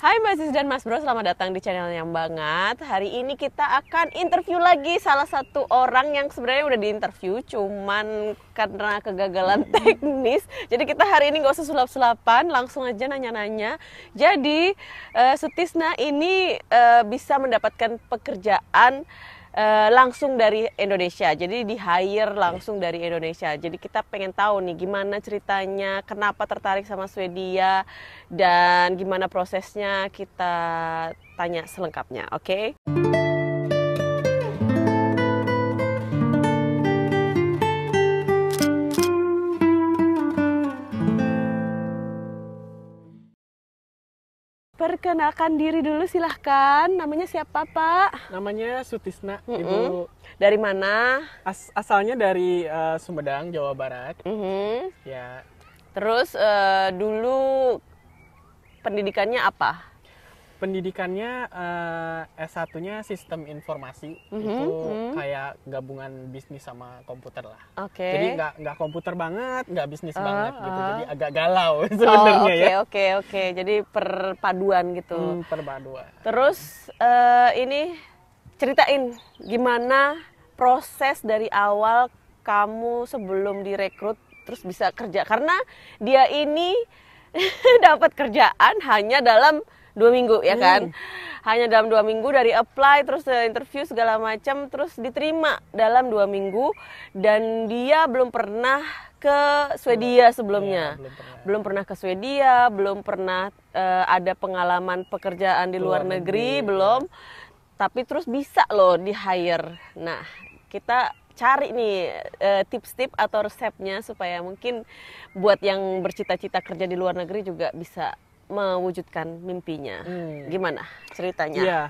Hai Mbak Sis dan Mas Bro, selamat datang di channel yang banget. Hari ini kita akan interview lagi salah satu orang yang sebenarnya udah diinterview, cuman karena kegagalan hmm. teknis. Jadi kita hari ini nggak usah sulap-sulapan, langsung aja nanya-nanya. Jadi uh, Sutisna ini uh, bisa mendapatkan pekerjaan Eh, langsung dari Indonesia. Jadi di hire langsung dari Indonesia. Jadi kita pengen tahu nih gimana ceritanya, kenapa tertarik sama Swedia dan gimana prosesnya kita tanya selengkapnya, oke? Okay? Perkenalkan diri dulu silahkan. Namanya siapa Pak? Namanya Sutisna mm -hmm. Ibu. Dari mana? As asalnya dari uh, Sumedang, Jawa Barat. Mm -hmm. Ya. Terus uh, dulu pendidikannya apa? pendidikannya uh, eh, S1-nya sistem informasi mm-hmm. itu mm-hmm. kayak gabungan bisnis sama komputer lah. Oke. Okay. Jadi nggak nggak komputer banget, nggak bisnis uh, banget uh. gitu. Ah. Jadi agak galau sebenarnya okay, oh, ya. Oke okay, oke okay. Jadi perpaduan gitu. Hmm, perpaduan. Terus uh, ini ceritain gimana proses dari awal kamu sebelum direkrut terus bisa kerja karena dia ini dapat kerjaan hanya dalam dua minggu ya iya, kan iya. hanya dalam dua minggu dari apply terus interview segala macam terus diterima dalam dua minggu dan dia belum pernah ke Swedia iya, sebelumnya. Ya, belum, pernah. belum pernah ke Swedia, belum pernah uh, ada pengalaman pekerjaan di luar, luar negeri, negeri, belum. Tapi terus bisa loh di hire. Nah, kita cari nih eh, tips-tips atau resepnya supaya mungkin buat yang bercita-cita kerja di luar negeri juga bisa mewujudkan mimpinya. Hmm. Gimana ceritanya? Iya.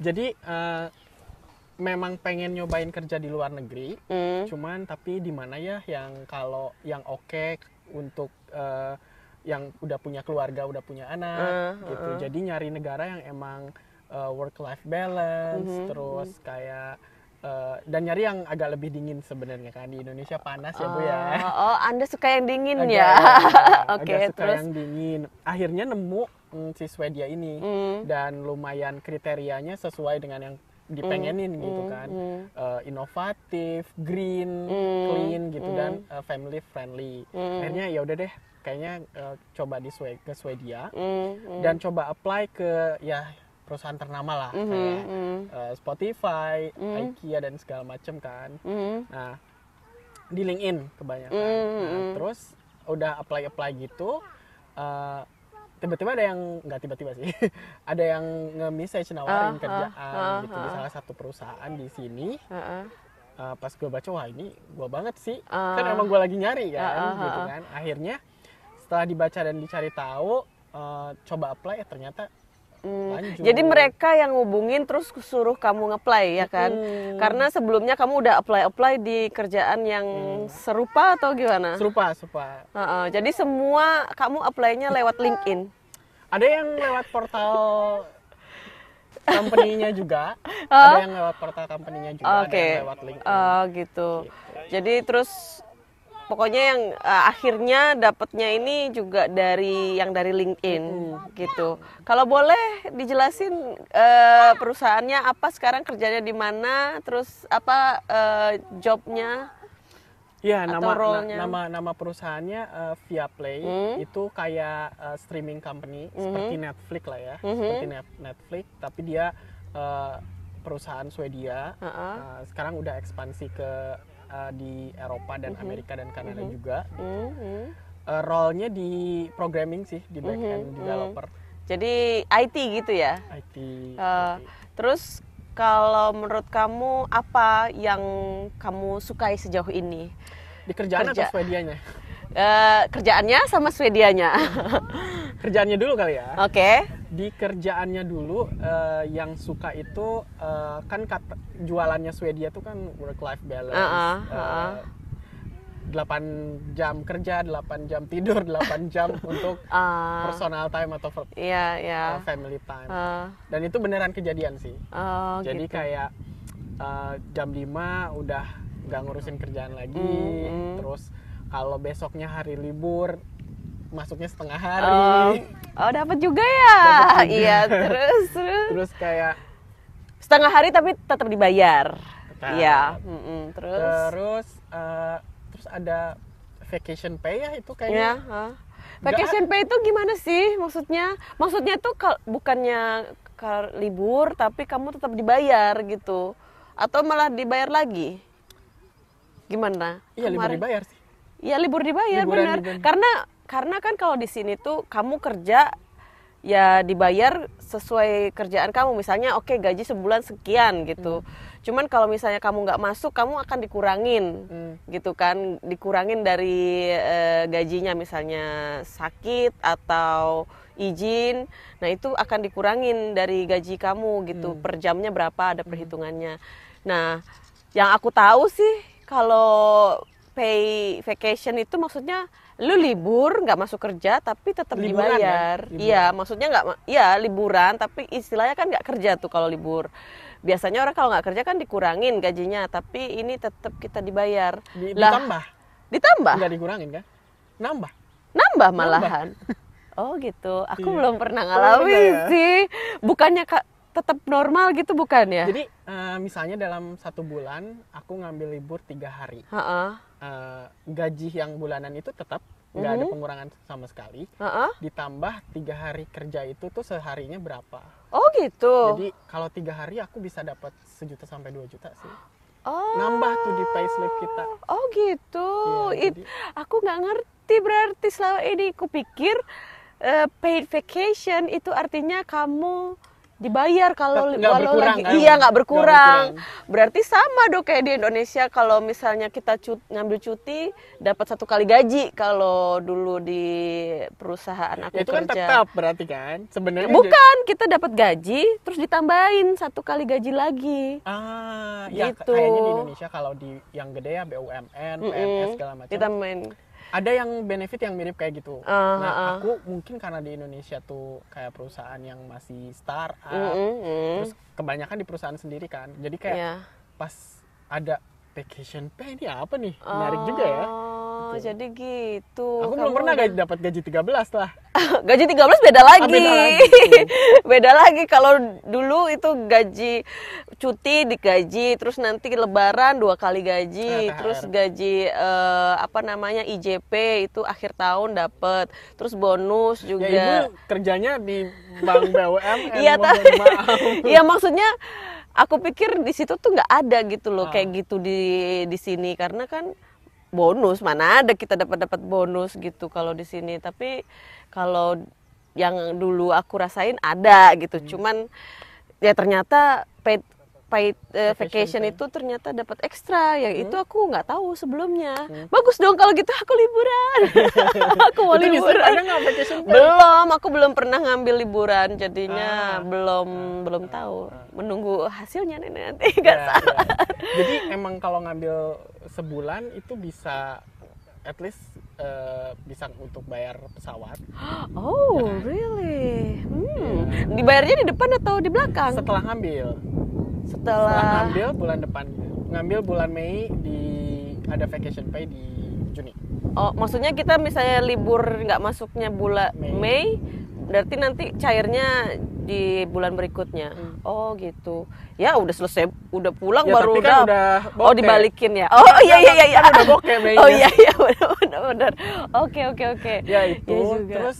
Jadi uh, memang pengen nyobain kerja di luar negeri. Hmm. Cuman tapi di mana ya yang kalau yang oke okay untuk uh, yang udah punya keluarga, udah punya anak uh, gitu. Uh. Jadi nyari negara yang emang uh, eh, work life balance, uh hmm. -huh. terus kayak Eh, dan nyari yang agak lebih dingin sebenarnya kan di Indonesia panas ya bu ya. Oh, oh Anda suka yang dingin agak, ya? ya Oke, okay, suka terus yang dingin. Akhirnya nemu mm, si Swedia ini mm. dan lumayan kriterianya sesuai dengan yang dipengenin mm. gitu hmm, kan. Mm. Uh, inovatif, green, mm. clean gitu mm. dan uh, family friendly. Mm. Akhirnya ya udah deh kayaknya uh, coba di Swe ke Swedia mm. Mm. dan coba apply ke ya perusahaan ternama lah mm -hmm. kayak mm -hmm. uh, Spotify, mm -hmm. IKEA dan segala macam kan. Mm -hmm. Nah di LinkedIn kebanyakan. Mm -hmm. nah, mhm. terus udah apply apply gitu, uh, tiba-tiba ada yang nggak tiba-tiba sih, ada yang nge-message nawarin uh, kerjaan uh, uh, gitu uh. di salah satu perusahaan di sini. Uh, uh. Uh, pas gue baca wah ini gue banget sih, uh, kan emang gue lagi nyari kan, uh, uh, uh, gitu kan. Akhirnya setelah dibaca dan dicari tahu, uh, coba apply ya ternyata jadi mereka yang ngubungin terus suruh kamu ngeplay ya kan? Hmm. Karena sebelumnya kamu udah apply apply di kerjaan yang hmm. serupa atau gimana? Serupa, serupa. Uh -uh. Jadi semua kamu apply-nya lewat LinkedIn. Ada yang lewat portal company-nya juga, huh? ada yang lewat portal company-nya juga, okay. ada yang lewat LinkedIn. Oh gitu. gitu. Jadi terus pokoknya yang uh, akhirnya dapatnya ini juga dari yang dari LinkedIn hmm. gitu. Kalau boleh dijelasin uh, perusahaannya apa sekarang kerjanya di mana, terus apa uh, jobnya? Iya, nama, role nama nama perusahaannya uh, Viaplay hmm. itu kayak uh, streaming company hmm. seperti Netflix lah ya, hmm. seperti Netflix tapi dia uh, perusahaan Swedia. Uh -uh. Uh, sekarang udah ekspansi ke uh, di Eropa dan mm -hmm. Amerika dan Kanada mm -hmm. juga. Mm -hmm. uh, role-nya di programming sih di backend mhm, mm -hmm. developer. Mhm. Jadi IT gitu ya. IT. Uh, eh, IT. Terus kalau menurut kamu apa yang kamu sukai sejauh ini? Di kerjaan Kerja. atau Swedianya? Uh, kerjaannya sama Swedianya. kerjaannya dulu kali ya. Oke. Okay. Di kerjaannya dulu uh, yang suka itu uh, kan kata, jualannya Swedia tuh kan work life balance. Uh -uh, uh -uh. Uh, 8 jam kerja, 8 jam tidur, 8 jam untuk uh, personal time atau yeah, yeah. Uh, family time. Uh, Dan itu beneran kejadian sih. Uh, Jadi gitu. kayak uh, jam 5 udah gak ngurusin kerjaan lagi, mm -hmm. terus kalau besoknya hari libur masuknya setengah hari oh, oh dapat juga ya juga. iya terus terus terus kayak setengah hari tapi tetap dibayar iya mm -mm, terus terus uh, terus ada vacation pay ya itu kayaknya ya, huh. vacation pay itu gimana sih maksudnya maksudnya tuh kal bukannya kal libur tapi kamu tetap dibayar gitu atau malah dibayar lagi gimana iya libur dibayar sih Iya libur dibayar benar. Gitu. Karena karena kan kalau di sini tuh kamu kerja ya dibayar sesuai kerjaan kamu misalnya oke okay, gaji sebulan sekian gitu hmm. cuman kalau misalnya kamu nggak masuk kamu akan dikurangin hmm. gitu kan dikurangin dari e, gajinya misalnya sakit atau izin nah itu akan dikurangin dari gaji kamu gitu hmm. per jamnya berapa ada hmm. perhitungannya nah yang aku tahu sih kalau pay vacation itu maksudnya lu libur nggak masuk kerja tapi tetap liburan, dibayar ya? iya maksudnya nggak iya liburan tapi istilahnya kan nggak kerja tuh kalau libur biasanya orang kalau nggak kerja kan dikurangin gajinya tapi ini tetap kita dibayar Di, lah, ditambah ditambah nggak dikurangin kan nambah nambah malahan nambah. oh gitu aku iya. belum pernah ngalami oh, ya. sih bukannya ka, tetap normal gitu bukan ya jadi uh, misalnya dalam satu bulan aku ngambil libur tiga hari Ha-ha uh, gaji yang bulanan itu tetap nggak mm -hmm. ada mhm. pengurangan sama sekali. Uh -uh. Ditambah tiga hari kerja itu tuh seharinya berapa? Oh gitu. Jadi kalau tiga hari aku bisa dapat sejuta sampai dua juta sih. Oh. Nambah tuh di payslip kita. Oh gitu. Ya, It, Aku nggak ngerti berarti selama ini. Kupikir uh, paid vacation itu artinya kamu dibayar kalau walau lagi kan? iya nggak berkurang. Gak berkurang berarti sama dong kayak di Indonesia kalau misalnya kita cut, ngambil cuti dapat satu kali gaji kalau dulu di perusahaan aku ya, itu kan kerja. kan tetap berarti kan sebenarnya ya, bukan kita dapat gaji terus ditambahin satu kali gaji lagi ah ya, gitu. ya kayaknya di Indonesia kalau di yang gede ya BUMN PNS mm segala macam ditambahin ada yang benefit yang mirip kayak gitu. Uh, nah, uh. aku mungkin karena di Indonesia tuh kayak perusahaan yang masih startup, mm, terus kebanyakan di perusahaan sendiri kan. Jadi kayak yeah. pas ada Vacation pay ini apa nih? Menarik oh, juga ya. Oh, jadi gitu. Aku Kamu belum pernah udah... gaji dapat gaji 13 lah. gaji 13 ah, beda lagi. Ah, beda lagi. beda lagi kalau dulu itu gaji cuti digaji, terus nanti lebaran dua kali gaji, nah, terus gaji uh, apa namanya IJP itu akhir tahun dapat, terus bonus ya, juga. Ya ibu kerjanya di Bank BUMN. Iya, eh, tapi Iya maksudnya aku pikir di situ tuh nggak ada gitu loh kayak ah. gitu di di sini karena kan bonus mana ada kita dapat dapat bonus gitu kalau di sini tapi kalau yang dulu aku rasain ada gitu hmm. cuman ya ternyata paid uh, vacation, vacation itu ternyata dapat ekstra ya hmm. itu aku nggak tahu sebelumnya hmm. bagus dong kalau gitu aku liburan aku mau itu liburan belum aku belum pernah ngambil liburan jadinya ah. belum ah. belum ah, tahu ah. menunggu hasilnya nih nanti ya, salah ya. jadi emang kalau ngambil sebulan itu bisa at least uh, bisa untuk bayar pesawat. Oh, iya kan? really? Hmm. Yeah. Dibayarnya di depan atau di belakang? Setelah ngambil setelah ngambil bulan depan ngambil bulan Mei di ada vacation pay di Juni oh maksudnya kita misalnya libur nggak masuknya bulan Mei. Mei berarti nanti cairnya di bulan berikutnya hmm. oh gitu ya udah selesai udah pulang ya, baru kan udah, udah oh dibalikin ya oh iya iya iya, kan iya. Kan udah bokeh Mei oh iya iya benar benar benar oke oke oke ya itu ya terus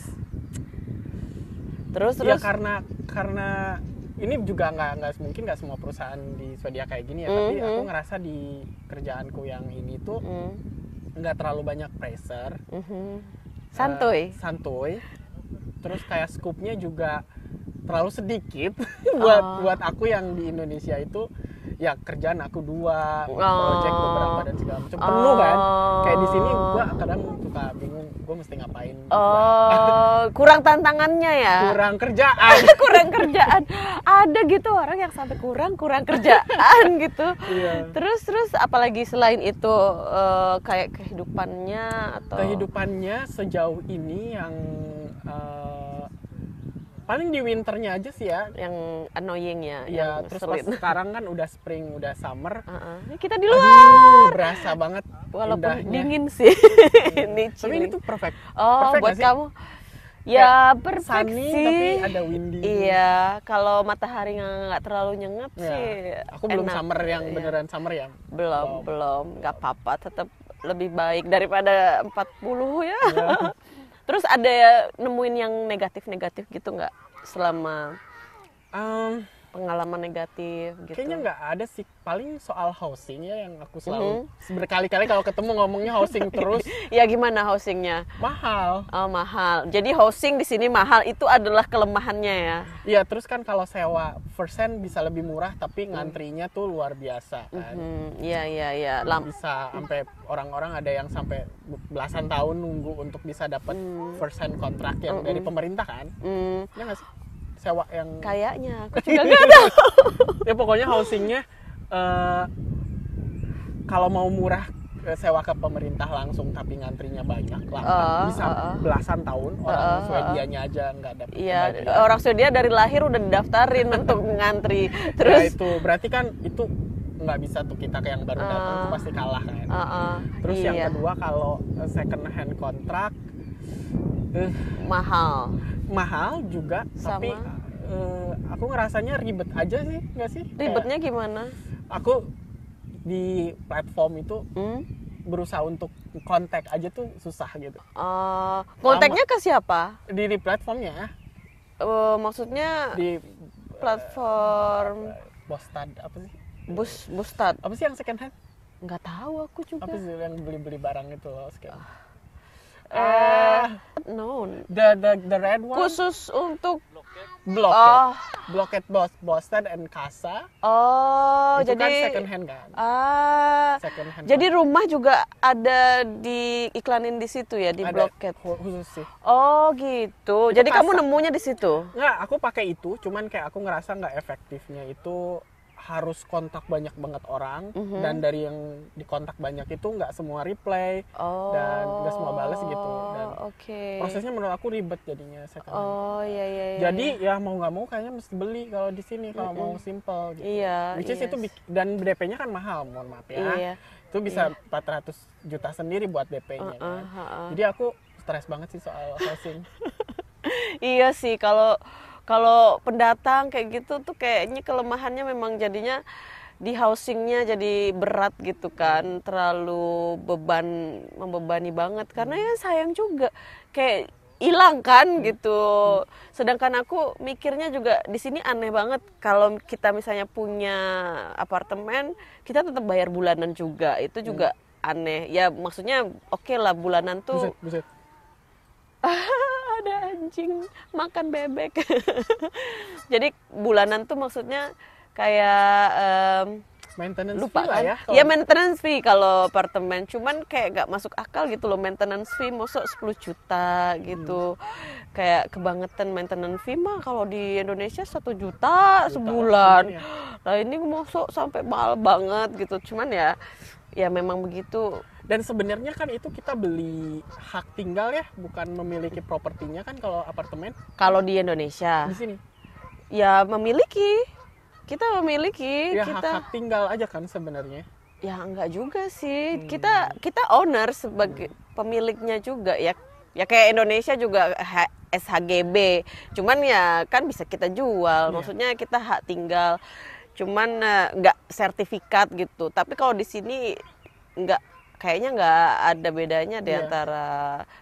terus terus ya karena karena ini juga nggak nggak mungkin nggak semua perusahaan di Swedia kayak gini ya mm -hmm. tapi aku mm-hmm. ngerasa di kerjaanku yang ini tuh mm. nggak mm terlalu banyak pressure mm -hmm. santuy uh, santuy terus kayak scoopnya juga terlalu sedikit buat oh. buat aku yang di Indonesia itu ya kerjaan aku dua oh. project beberapa dan segala macam oh. penuh kan oh. kayak di sini gua kadang suka bingung gua mesti ngapain oh kurang tantangannya ya kurang kerjaan kurang kerjaan ada gitu orang yang sampai kurang kurang kerjaan gitu iya. terus terus apalagi selain itu eh, kayak kehidupannya atau kehidupannya sejauh ini yang eh, paling di winternya aja sih ya yang annoying ya, ya yang terus pas sekarang kan udah spring udah summer uh-uh. kita di luar Aduh, berasa banget walaupun indahnya. dingin sih ini tapi ini tuh perfect oh perfect buat kamu Ya, ya perfect sunny, sih. tapi ada windy. Iya, kalau matahari nggak terlalu nyengat ya. sih. Aku belum enak. summer yang iya. beneran summer ya. Belum, belum. Nggak apa-apa, tetap lebih baik daripada 40 ya. ya. terus ada nemuin yang negatif negatif gitu nggak selama um, pengalaman negatif gitu. Kayaknya nggak ada sih. Paling soal housing ya yang aku selalu mm -hmm. berkali-kali kalau ketemu ngomongnya housing terus. ya gimana housingnya? Mahal. Oh mahal. Jadi housing di sini mahal itu adalah kelemahannya ya. Iya terus kan kalau sewa first hand bisa lebih murah tapi mm-hmm. ngantrinya tuh luar biasa kan. Mm-hmm. Iya iya iya. bisa sampai orang-orang ada yang sampai belasan tahun nunggu untuk bisa dapat mm. first hand kontrak yang mm -hmm. dari pemerintah kan. Mm. Ya gak sih? sewa yang kayaknya aku juga nggak tahu ya pokoknya housingnya uh, kalau mau murah eh, sewa ke pemerintah langsung tapi ngantrinya banyak lah uh, bisa uh, uh. belasan tahun orang uh, uh, Swedianya aja nggak ada iya yeah, orang Swedia dari lahir udah didaftarin untuk ngantri ya, terus ya itu berarti kan itu nggak bisa tuh kita yang baru datang pasti kalah kan uh, uh, terus iya. yang kedua kalau second hand kontrak Eh. mahal mahal juga Sama. tapi uh, eh, aku ngerasanya ribet aja sih nggak sih ribetnya Kayak, gimana aku di platform itu hmm? berusaha untuk kontak aja tuh susah gitu uh, kontaknya ke siapa di, di platformnya uh, maksudnya di platform uh, Bostad apa sih bus Bostad apa sih yang second hand nggak tahu aku juga apa sih yang beli beli barang itu loh second. Uh ah. Uh, no. The the the red one. Khusus untuk Blocket. Oh. Blocket both Boston and Casa. Oh, itu kan jadi kan second hand kan? Ah. Second hand. Jadi kan. rumah juga ada di iklanin di situ ya di ada Blocket. Khusus sih. Oh, gitu. Itu jadi kasa. kamu nemunya di situ? Enggak, aku pakai itu, cuman kayak aku ngerasa nggak efektifnya itu harus kontak banyak banget orang mm -hmm. dan dari yang dikontak banyak itu nggak semua reply oh. dan nggak semua balas gitu oh, dan okay. prosesnya menurut aku ribet jadinya saya Oh iya iya. iya Jadi iya. ya mau nggak mau kayaknya mesti beli kalau di sini kalau mm -hmm. mau simple gitu. Iya. Which is yes. Iya itu dan DP-nya kan mahal mohon maaf ya. Iya. Itu bisa iya. 400 juta sendiri buat DP-nya uh, uh, kan. Uh, uh. Jadi aku stres banget sih soal housing. iya sih kalau kalau pendatang kayak gitu tuh kayaknya kelemahannya memang jadinya di housingnya jadi berat gitu kan terlalu beban membebani banget karena ya sayang juga kayak hilang kan gitu sedangkan aku mikirnya juga di sini aneh banget kalau kita misalnya punya apartemen kita tetap bayar bulanan juga itu juga hmm. aneh ya maksudnya oke okay lah bulanan tuh buset, buset. ada anjing makan bebek jadi bulanan tuh maksudnya kayak um, maintenance lupa fee lah kan? ya kalau... Iya, maintenance fee kalau apartemen cuman kayak gak masuk akal gitu loh maintenance fee masuk 10 juta gitu hmm. kayak kebangetan maintenance fee mah kalau di Indonesia satu juta, juta sebulan ya. ini masuk sampai mahal banget gitu cuman ya ya memang begitu dan sebenarnya kan itu kita beli hak tinggal ya bukan memiliki propertinya kan kalau apartemen kalau di Indonesia di sini ya memiliki kita memiliki ya, kita hak, hak tinggal aja kan sebenarnya ya enggak juga sih hmm. kita kita owner sebagai hmm. pemiliknya juga ya ya kayak Indonesia juga SHGB cuman ya kan bisa kita jual yeah. maksudnya kita hak tinggal cuman eh, nggak sertifikat gitu tapi kalau di sini nggak kayaknya nggak ada bedanya di iya. antara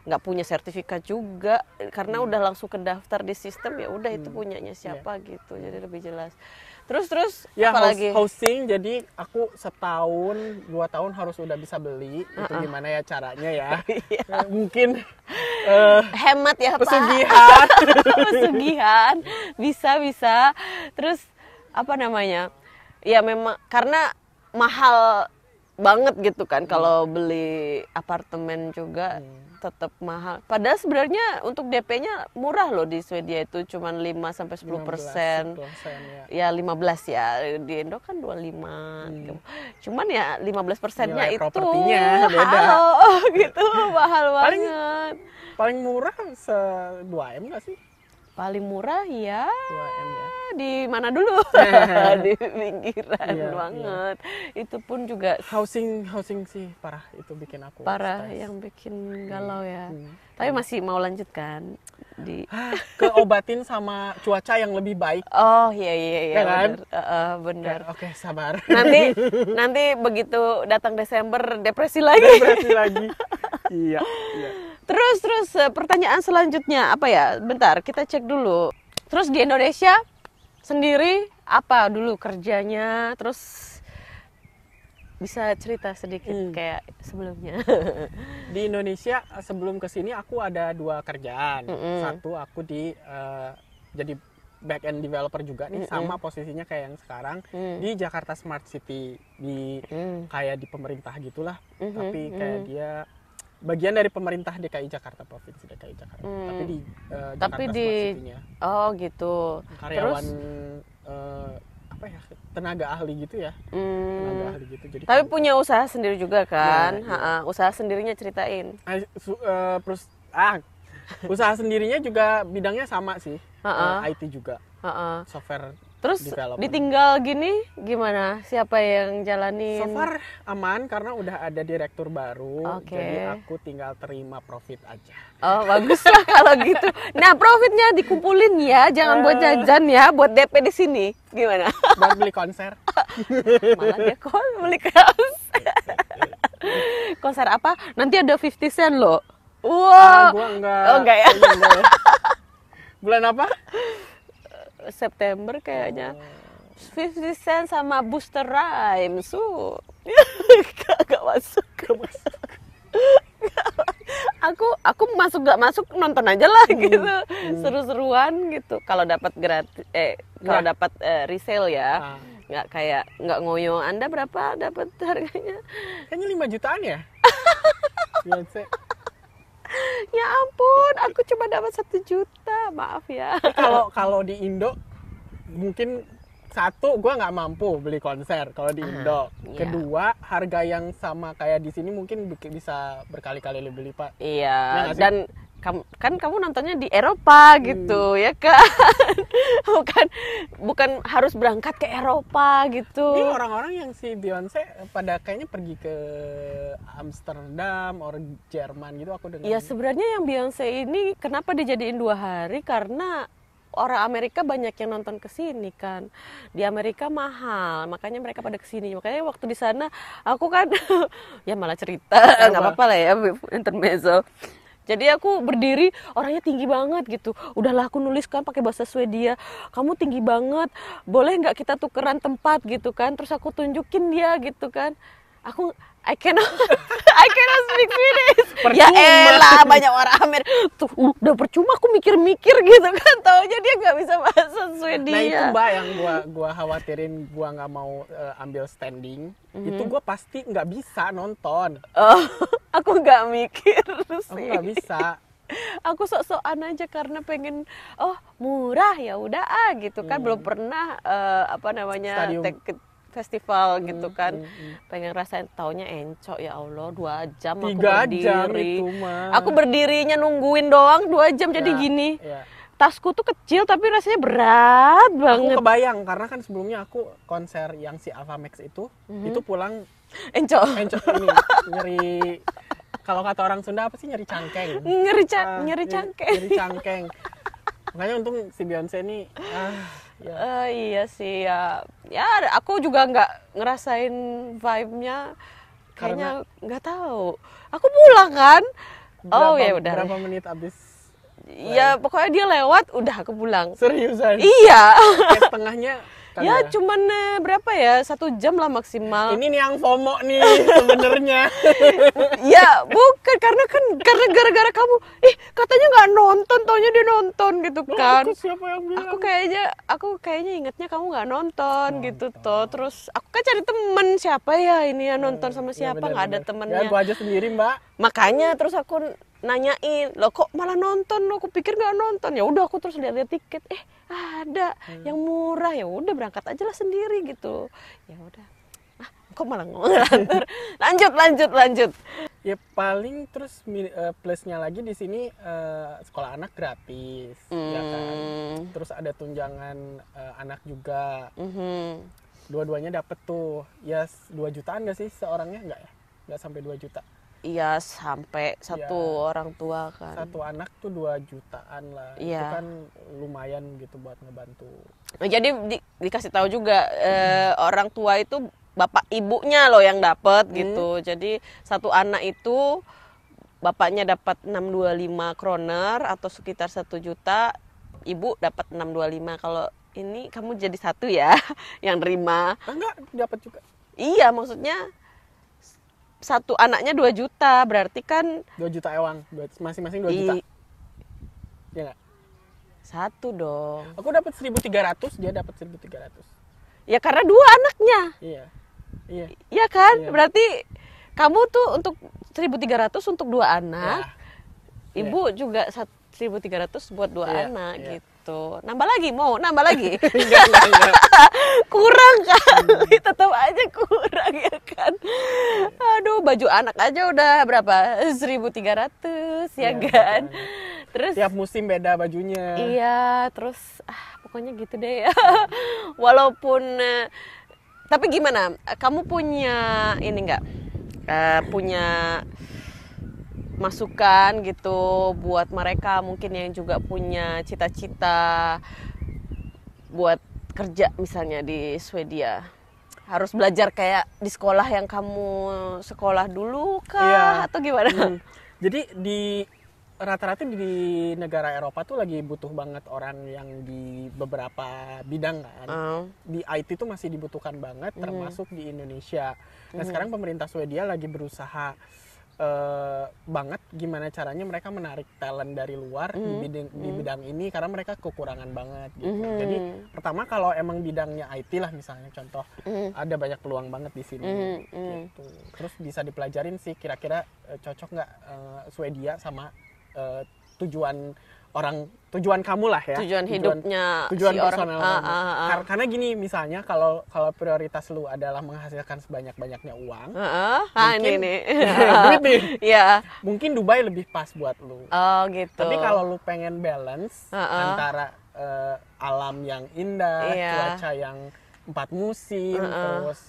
nggak punya sertifikat juga karena yeah. udah langsung ke daftar di sistem ya udah itu hmm. punyanya iya. siapa yeah. gitu jadi lebih jelas terus terus ya, lagi lagi? housing jadi aku setahun dua tahun harus udah bisa beli uh-uh. itu gimana ya caranya ya iya. eh, mungkin uh, hemat ya pesugihan pesugihan bisa bisa terus apa namanya ya memang karena mahal banget gitu kan hmm. kalau beli apartemen juga hmm. Iya. tetap mahal. Padahal sebenarnya untuk DP-nya murah loh di Swedia itu cuma 5 sampai 10 persen. Ya. ya 15 ya di Indo kan 25. Hmm. Iya. Gitu. Cuman ya 15 persennya itu propertinya beda. Halo, oh, gitu mahal paling, banget. Paling murah se 2M gak sih? Paling murah ya 2M ya di mana dulu di pinggiran iya, iya. banget iya. itu pun juga housing housing sih parah itu bikin aku parah stress. yang bikin hmm, galau ya hmm. tapi masih mau lanjut kan di ah, keobatin sama cuaca yang lebih baik oh iya iya iya ya kan bener, uh, bener. Ya, oke okay, sabar nanti nanti begitu datang Desember depresi lagi depresi lagi iya, iya terus terus eh, pertanyaan selanjutnya apa ya bentar kita cek dulu terus di Indonesia sendiri apa dulu kerjanya terus bisa cerita sedikit hmm. kayak sebelumnya di Indonesia eh, sebelum kesini aku ada dua kerjaan mm -hmm. satu aku di uh, jadi back end developer juga nih mm -hmm. sama posisinya kayak yang sekarang mm. di Jakarta Smart City di mm. kayak di pemerintah gitulah mm -hmm. tapi kayak mm -hmm. dia bagian dari pemerintah DKI Jakarta provinsi DKI Jakarta hmm. tapi di uh, tapi di oh gitu karyawan Terus? Uh, apa ya tenaga ahli gitu ya hmm. tenaga ahli gitu jadi tapi kan, punya usaha sendiri juga kan ya, ya. usaha sendirinya ceritain uh, su, uh, ah usaha sendirinya juga bidangnya sama sih uh, IT juga software Terus ditinggal gini gimana? Siapa yang jalanin? So far aman karena udah ada direktur baru, okay. jadi aku tinggal terima profit aja. Oh bagus lah kalau gitu. Nah profitnya dikumpulin ya, jangan uh, buat eh. jajan ya, buat DP di sini gimana? Buat beli konser. Malah dia kon beli konser. konser apa? Nanti ada 50 Cent loh. Ah, wow. Uh, gua enggak. Oh enggak ya. bulan apa? September kayaknya. Oh. 50 Cent sama Booster Rhymes. So, gak, gak masuk. Gak masuk. aku aku masuk gak masuk nonton aja lah hmm. gitu hmm. seru-seruan gitu kalau dapat gratis eh kalau dapat eh, resale ya nggak ah. nggak kayak nggak ngoyo anda berapa dapat harganya kayaknya lima jutaan ya ya ampun aku cuma dapat satu juta maaf ya eh, kalau kalau di Indo mungkin satu gue nggak mampu beli konser kalau di ah, Indo. Uh, Kedua harga yang sama kayak di sini mungkin bisa berkali-kali lebih lipat. Iya. Yeah. Dan kamu kan kamu nontonnya di Eropa gitu hmm. ya kan bukan bukan harus berangkat ke Eropa gitu ini orang-orang yang si Beyonce pada kayaknya pergi ke Amsterdam or Jerman gitu aku dengar ya sebenarnya yang Beyonce ini kenapa dijadiin dua hari karena orang Amerika banyak yang nonton ke sini kan. Di Amerika mahal, makanya mereka pada ke sini. Makanya waktu di sana aku kan ya malah cerita, nggak apa-apa lah ya intermezzo jadi aku berdiri orangnya tinggi banget gitu udahlah aku nulis kan pakai bahasa Swedia kamu tinggi banget boleh nggak kita tukeran tempat gitu kan terus aku tunjukin dia gitu kan aku I cannot, I cannot speak Swedish. Ya percuma. Ya elah banyak orang Amer. Tuh uh, udah percuma aku mikir-mikir gitu kan. Taunya dia nggak bisa bahasa Swedia. Nah itu mbak yang gua gua khawatirin gua nggak mau uh, ambil standing. Mm-hmm. Itu gua pasti nggak bisa nonton. Oh, aku nggak mikir sih. Aku nggak bisa aku sok-sokan aja karena pengen oh murah ya udah ah gitu kan hmm. belum pernah uh, apa namanya Stadium festival hmm, gitu kan hmm. hmm. pengen rasain taunya encok ya Allah dua jam Tiga aku berdiri jam itu, aku berdirinya nungguin doang dua jam ya, jadi gini ya. tasku tuh kecil tapi rasanya berat banget aku kebayang karena kan sebelumnya aku konser yang si Max itu hmm. itu pulang encok encok ini nyeri kalau kata orang Sunda apa sih nyeri cangkeng nyeri, ca uh, nyeri cangkeng nyeri cangkeng makanya untung si Beyonce ini ah, ya. Uh, iya sih ya ya aku juga nggak ngerasain vibe-nya kayaknya nggak tahu aku pulang kan berapa, oh ya udah berapa menit abis ya pokoknya dia lewat, udah aku pulang. Seriusan? Iya. Kayak setengahnya kan ya, ya cuman eh, berapa ya satu jam lah maksimal ini nih yang FOMO nih sebenarnya ya bukan karena kan karena gara-gara kamu ih katanya nggak nonton taunya dia nonton gitu kan aku siapa yang bilang aku kayaknya aku kayaknya ingetnya kamu nggak nonton, nonton gitu toh terus aku kan cari temen siapa ya ini eh, iya, ya nonton sama siapa nggak ya, ada temennya ya, aku aja sendiri mbak makanya terus aku nanyain lo kok malah nonton lo kupikir nggak nonton ya udah aku terus lihat-lihat tiket eh ada hmm. yang murah ya udah berangkat aja lah sendiri gitu ya udah ah kok malah ngelantur lanjut lanjut lanjut ya paling terus uh, eh, plusnya lagi di sini uh, sekolah anak gratis hmm. ya kan hmm. terus ada tunjangan eh, anak juga hmm. dua-duanya dapet tuh ya dua jutaan gak sih seorangnya nggak ya nggak sampai dua juta Iya sampai satu ya, orang tua kan. Satu anak tuh dua jutaan lah. Iya. Itu kan lumayan gitu buat ngebantu. Nah, jadi di, dikasih tahu juga hmm. eh, orang tua itu bapak ibunya loh yang dapat hmm. gitu. Jadi satu anak itu bapaknya dapat 625 kroner atau sekitar satu juta, ibu dapat 625 kalau ini kamu jadi satu ya yang terima Enggak, dapat juga. Iya, maksudnya satu anaknya 2 juta berarti kan 2 juta ewang masing-masing 2 juta iya ya gak? satu dong aku dapat 1300 dia dapat 1300 ya karena dua anaknya iya iya iya kan iya. berarti kamu tuh untuk 1300 untuk dua anak iya. ibu iya. juga 1300 buat dua iya. anak iya. gitu gitu. Nambah lagi mau, nambah lagi. kurang kan, tetap aja kurang ya kan. Aduh, baju anak aja udah berapa? 1300 ya, ya kan. Terus tiap musim beda bajunya. Iya, terus ah, pokoknya gitu deh ya. Walaupun eh, tapi gimana? Kamu punya ini enggak? Uh, eh, punya masukan gitu buat mereka mungkin yang juga punya cita-cita buat kerja misalnya di Swedia harus belajar kayak di sekolah yang kamu sekolah dulu kah iya. atau gimana? Hmm. Jadi di rata-rata di negara Eropa tuh lagi butuh banget orang yang di beberapa bidang kan. Uh. Di IT tuh masih dibutuhkan banget hmm. termasuk di Indonesia. Nah, hmm. sekarang pemerintah Swedia lagi berusaha Eh, banget gimana caranya mereka menarik talent dari luar mm. di hmm. bidang mm. di hmm. bidang ini karena mereka kekurangan banget gitu. Mm. Jadi pertama kalau emang bidangnya IT lah misalnya contoh mm. ada banyak peluang banget di sini mm. gitu. Terus bisa dipelajarin sih kira-kira eh, cocok nggak uh, Swedia sama uh, tujuan orang tujuan kamu lah ya tujuan, hidupnya tujuan si personal orang, Uh, uh, uh. karena gini misalnya kalau kalau prioritas lu adalah menghasilkan sebanyak banyaknya uang uh, uh. mungkin ini, ini. ya mungkin Dubai lebih pas buat lu oh gitu tapi kalau lu pengen balance uh, uh. antara uh, alam yang indah yeah. cuaca yang empat musim uh, uh. terus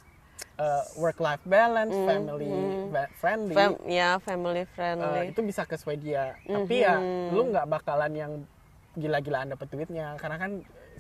uh, work life balance, mm, family mm. friendly. Fam ya, family friendly. Uh, itu bisa ke Swedia. Mm -hmm. Tapi ya mm-hmm. lu nggak bakalan yang gila-gilaan dapat duitnya karena kan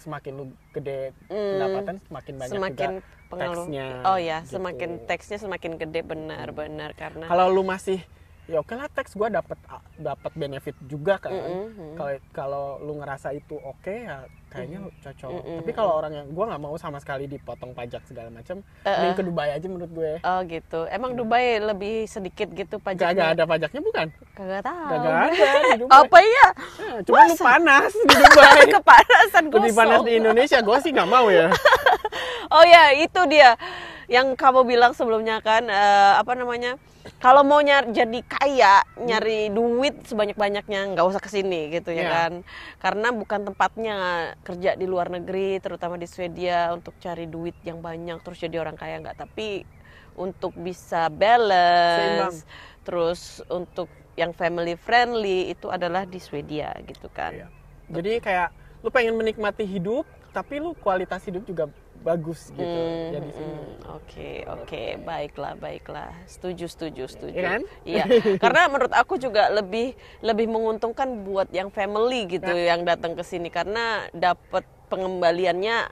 semakin lu gede mm. pendapatan semakin banyak semakin juga teksnya. Oh ya, gitu. semakin teksnya semakin gede benar-benar karena Kalau lu masih ya oke okay lah teks gue dapat dapat benefit juga kan kalau mm-hmm. kalau lu ngerasa itu oke okay, ya kayaknya mm-hmm. cocok mm-hmm. tapi kalau orang yang gue nggak mau sama sekali dipotong pajak segala macam uh-uh. ke Dubai aja menurut gue oh gitu emang iya. Dubai lebih sedikit gitu pajak? gak, gak ada pajaknya bukan kagak tahu gak ada apa iya ya, cuma lu panas di Dubai kepanasan gue. lebih panas di Indonesia gue sih nggak mau ya oh ya itu dia yang kamu bilang sebelumnya kan uh, apa namanya kalau mau nyari jadi kaya nyari duit sebanyak banyaknya nggak usah kesini gitu ya yeah. kan karena bukan tempatnya kerja di luar negeri terutama di Swedia untuk cari duit yang banyak terus jadi orang kaya nggak tapi untuk bisa balance Seimbang. terus untuk yang family friendly itu adalah di Swedia gitu kan yeah. jadi kayak lu pengen menikmati hidup tapi lu kualitas hidup juga bagus gitu hmm, ya sini. Hmm, oke okay, oke okay, baiklah baiklah setuju setuju setuju. Iya kan? Iya. karena menurut aku juga lebih lebih menguntungkan buat yang family gitu nah. yang datang ke sini karena dapat pengembaliannya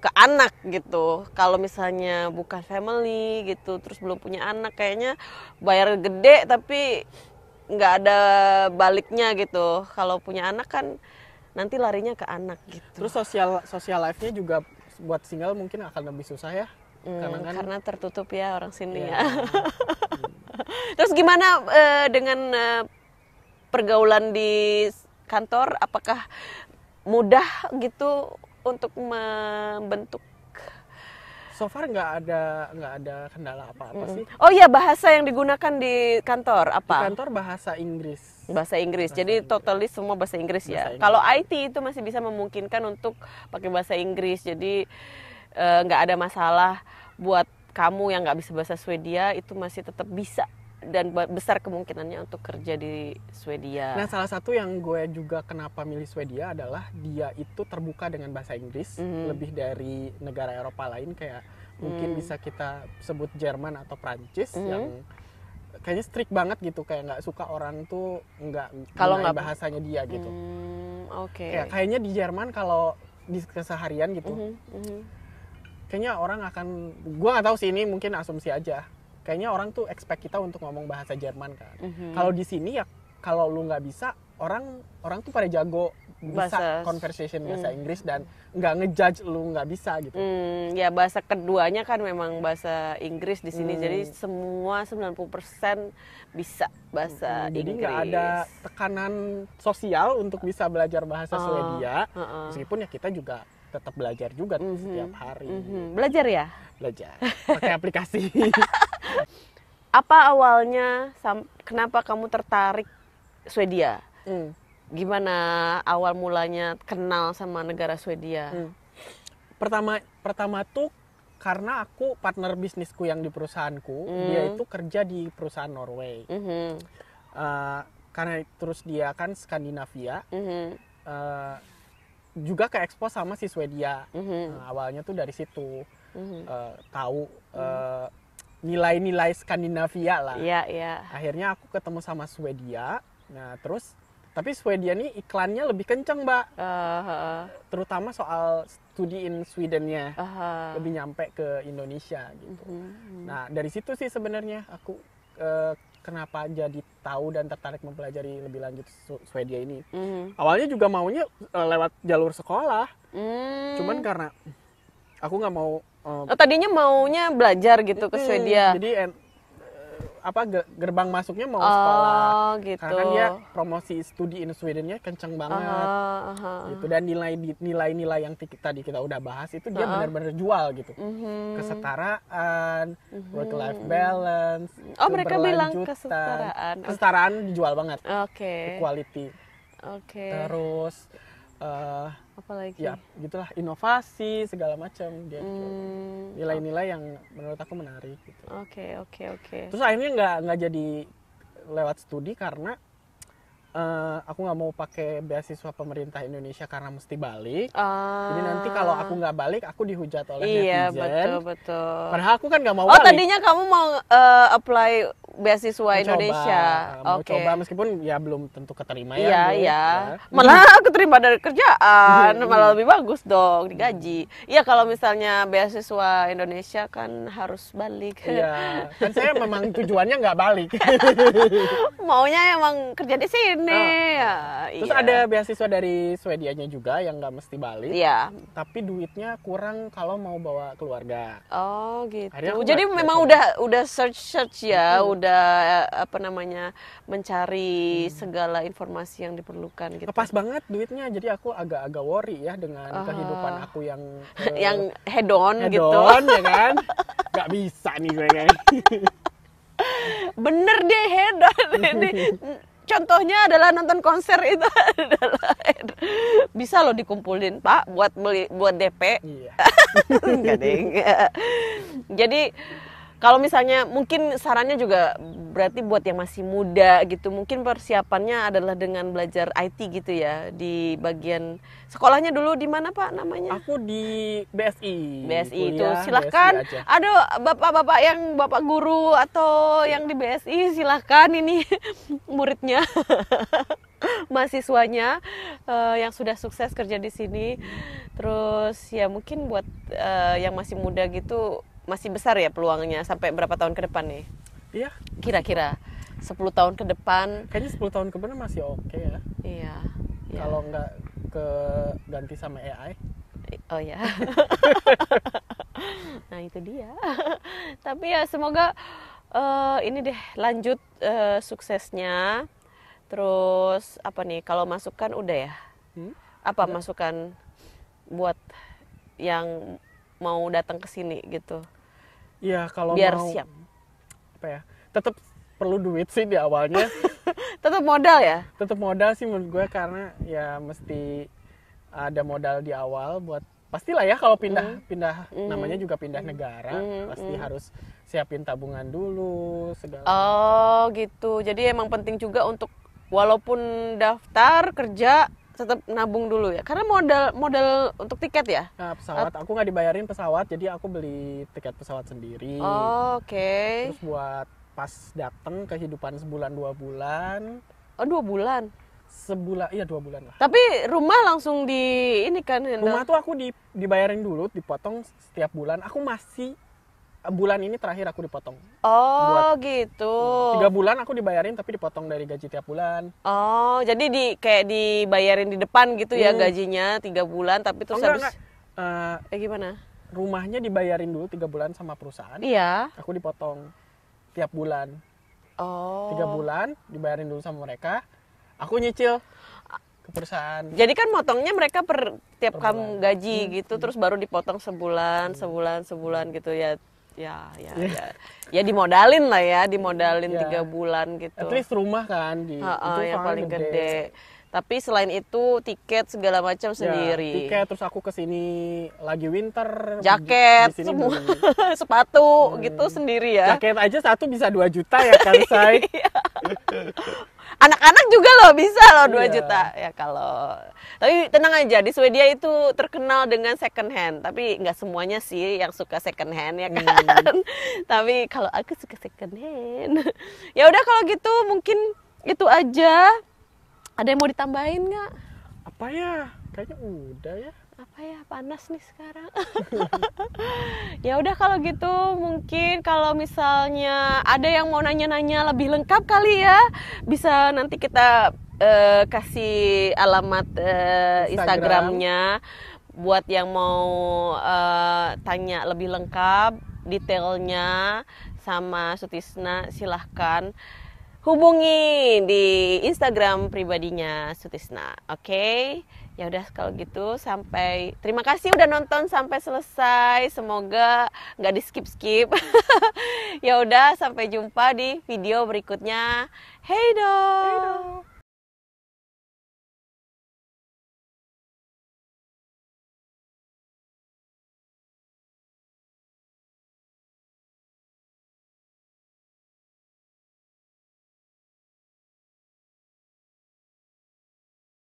ke anak gitu. Kalau misalnya bukan family gitu, terus belum punya anak, kayaknya bayar gede tapi nggak ada baliknya gitu. Kalau punya anak kan nanti larinya ke anak gitu. Terus sosial sosial life-nya juga buat single mungkin akan lebih susah ya Hmm, karena, kan, karena tertutup ya orang sini iya. ya. ya. Terus gimana uh, dengan uh, pergaulan di kantor? Apakah mudah gitu untuk membentuk? So far nggak ada nggak ada kendala apa-apa hmm. sih. Oh iya bahasa yang digunakan di kantor apa? Di kantor bahasa Inggris bahasa Inggris. Bahasa Jadi Inggris. totally ya. semua bahasa Inggris ya. bahasa ya. Inggris. Kalau IT itu masih bisa memungkinkan untuk pakai bahasa Inggris. Jadi eh, nggak uh, ada masalah buat kamu yang nggak bisa bahasa Swedia itu masih tetap bisa dan besar kemungkinannya untuk kerja di Swedia. Nah, salah satu yang gue juga kenapa milih Swedia adalah dia itu terbuka dengan bahasa Inggris mm. lebih dari negara Eropa lain kayak mm. mungkin hmm. bisa kita sebut Jerman atau Prancis mm. yang kayaknya strict banget gitu kayak nggak suka orang tuh nggak kalau nggak bahasanya dia gitu hmm, oke okay. ya kayaknya di Jerman kalau di keseharian gitu mm -hmm, mm -hmm. kayaknya orang akan gua nggak tahu sih ini mungkin asumsi aja kayaknya orang tuh expect kita untuk ngomong bahasa Jerman kan mm -hmm. kalau di sini ya kalau lu nggak bisa orang orang tuh pada jago bisa bahasa. conversation bahasa hmm. Inggris dan nggak ngejudge lu nggak bisa gitu. Hmm, ya bahasa keduanya kan memang bahasa Inggris di sini hmm. jadi semua 90% bisa bahasa hmm, Inggris. Jadi nggak ada tekanan sosial untuk bisa belajar bahasa uh, Swedia. Uh, uh. Meskipun ya kita juga tetap belajar juga mm -hmm. setiap hari. Mm -hmm. Belajar ya? Belajar pakai aplikasi. Apa awalnya kenapa kamu tertarik Swedia? Hmm. Gimana awal mulanya kenal sama negara Swedia? Hmm. Pertama pertama tuh karena aku partner bisnisku yang di perusahaanku, hmm. dia itu kerja di perusahaan Norway. Hmm. Uh, karena terus dia kan Skandinavia. Hmm. Uh, juga ke ekspos sama si Swedia. hmm Uh, awalnya tuh dari situ uh, tahu uh, nilai-nilai Skandinavia lah. yeah, iya. Akhirnya aku ketemu sama Swedia. Nah, terus tapi Swedia nih iklannya lebih kenceng, Mbak. Uh, uh, Terutama soal studi in Swedennya uh, uh. lebih nyampe ke Indonesia gitu. Uh, uh, Nah dari situ sih sebenarnya aku uh, kenapa jadi tahu dan tertarik mempelajari lebih lanjut Swedia ini. Hmm. Awalnya juga maunya uh, lewat jalur sekolah, cuman karena aku nggak mau. Uh, oh, tadinya maunya belajar gitu ke Swedia. Jadi apa gerbang masuknya mau oh, sekolah kan gitu. karena dia promosi studi in Swedennya kenceng banget uh-huh, gitu dan nilai nilai-nilai yang tadi kita udah bahas itu dia uh-huh. benar-benar jual gitu uh-huh. kesetaraan uh-huh. Mhm. work life balance oh mereka bilang kesetaraan kesetaraan dijual banget oke okay. equality oke okay. terus uh, apalagi ya gitulah inovasi segala macam gitu hmm. nilai-nilai yang menurut aku menarik gitu oke okay, oke okay, oke okay. terus akhirnya nggak nggak jadi lewat studi karena uh, aku nggak mau pakai beasiswa pemerintah Indonesia karena mesti balik. ah. Jadi nanti ah. kalau aku nggak balik, aku dihujat oleh iya, netizen. betul betul. Padahal aku kan nggak mau. Oh balik. tadinya kamu mau uh, apply beasiswa mencoba, Indonesia. Oke. Okay. Coba meskipun ya belum tentu keterima ya. Iya, ya. iya. Ya. Malah keterima dari kerjaan, malah lebih bagus dong digaji. Iya, kalau misalnya beasiswa Indonesia kan harus balik. Iya. Kan saya memang tujuannya nggak balik. Maunya emang kerja di sini. Oh. Ya, Terus iya. ada beasiswa dari Swedianya juga yang nggak mesti balik. Iya. Tapi duitnya kurang kalau mau bawa keluarga. Oh, gitu. Jadi memang udah udah search search ya, hmm udah eh, apa namanya mencari hmm. segala informasi yang diperlukan gitu. Pas banget duitnya, jadi aku agak-agak worry ya dengan uh, kehidupan aku yang uh, yang eh, hedon, hedon gitu. ya kan? Gak bisa nih gue kan. Bener deh hedon. Contohnya adalah nonton konser itu adalah bisa loh dikumpulin Pak buat beli buat DP. Iya. Jadi kalau misalnya mungkin sarannya juga berarti buat yang masih muda gitu, mungkin persiapannya adalah dengan belajar IT gitu ya di bagian sekolahnya dulu di mana Pak namanya? Aku di BSI. BSI itu silahkan. BSI ada bapak-bapak yang bapak guru atau yang di BSI silahkan ini muridnya. mahasiswanya uh, yang sudah sukses kerja di sini. Terus ya mungkin buat uh, yang masih muda gitu masih besar ya peluangnya sampai berapa tahun ke depan nih? Iya. Kira-kira 10 tahun ke depan. Kayaknya 10 tahun ke depan masih oke okay ya. Iya. iya. Kalau nggak ke ganti sama AI. Oh ya. nah itu dia. Tapi ya semoga uh, ini deh lanjut uh, suksesnya. Terus apa nih kalau masukan udah ya? Hmm? Apa udah. masukan buat yang mau datang ke sini gitu? Iya kalau biar mau, siap. Apa ya? Tetap perlu duit sih di awalnya. tetap modal ya? Tetap modal sih menurut gue karena ya mesti ada modal di awal buat pastilah ya kalau pindah mm. pindah mm. namanya juga pindah mm. negara mm. pasti mm. harus siapin tabungan dulu segala. Oh gitu. Jadi emang penting juga untuk walaupun daftar kerja tetap nabung dulu ya karena modal modal untuk tiket ya nah, pesawat aku nggak dibayarin pesawat jadi aku beli tiket pesawat sendiri oh, oke okay. terus buat pas dateng kehidupan sebulan dua bulan oh dua bulan sebulan iya dua bulan lah tapi rumah langsung di ini kan rumah tuh aku dibayarin dulu dipotong setiap bulan aku masih bulan ini terakhir aku dipotong. Oh Buat, gitu. Tiga bulan aku dibayarin tapi dipotong dari gaji tiap bulan. Oh jadi di kayak dibayarin di depan gitu ya hmm. ya gajinya tiga bulan tapi terus oh, enggak, habis. Enggak. Uh, eh gimana? Rumahnya dibayarin dulu tiga bulan sama perusahaan. Iya. Aku dipotong tiap bulan. Oh. Tiga bulan dibayarin dulu sama mereka. Aku nyicil ke perusahaan. Jadi kan motongnya mereka per tiap per kamu gaji hmm. gitu hmm. terus baru dipotong sebulan, hmm. sebulan, sebulan gitu ya. Ya, ya, yeah. ya. Ya dimodalin lah ya, dimodalin iya. tiga bulan gitu. At least rumah kan di uh, uh, itu yang paling gede. gede. Tapi selain itu tiket segala macam ya, sendiri. Tiket terus aku ke sini lagi winter. Jaket di, di semua sepatu hmm. gitu sendiri ya. Jaket aja satu bisa dua juta ya kan, saya. Iya anak-anak juga loh bisa loh dua iya. juta ya kalau tapi tenang aja di Swedia itu terkenal dengan second hand tapi nggak semuanya sih yang suka second hand ya kan hmm. tapi kalau aku suka second hand ya udah kalau gitu mungkin itu aja ada yang mau ditambahin nggak apa ya kayaknya udah ya apa ya panas nih sekarang ya udah kalau gitu mungkin kalau misalnya ada yang mau nanya-nanya lebih lengkap kali ya bisa nanti kita uh, kasih alamat uh, Instagram. Instagramnya buat yang mau uh, tanya lebih lengkap detailnya sama Sutisna silahkan hubungi di Instagram pribadinya Sutisna oke okay? ya udah kalau gitu sampai terima kasih udah nonton sampai selesai semoga nggak di skip skip ya udah sampai jumpa di video berikutnya hey dong, hey do.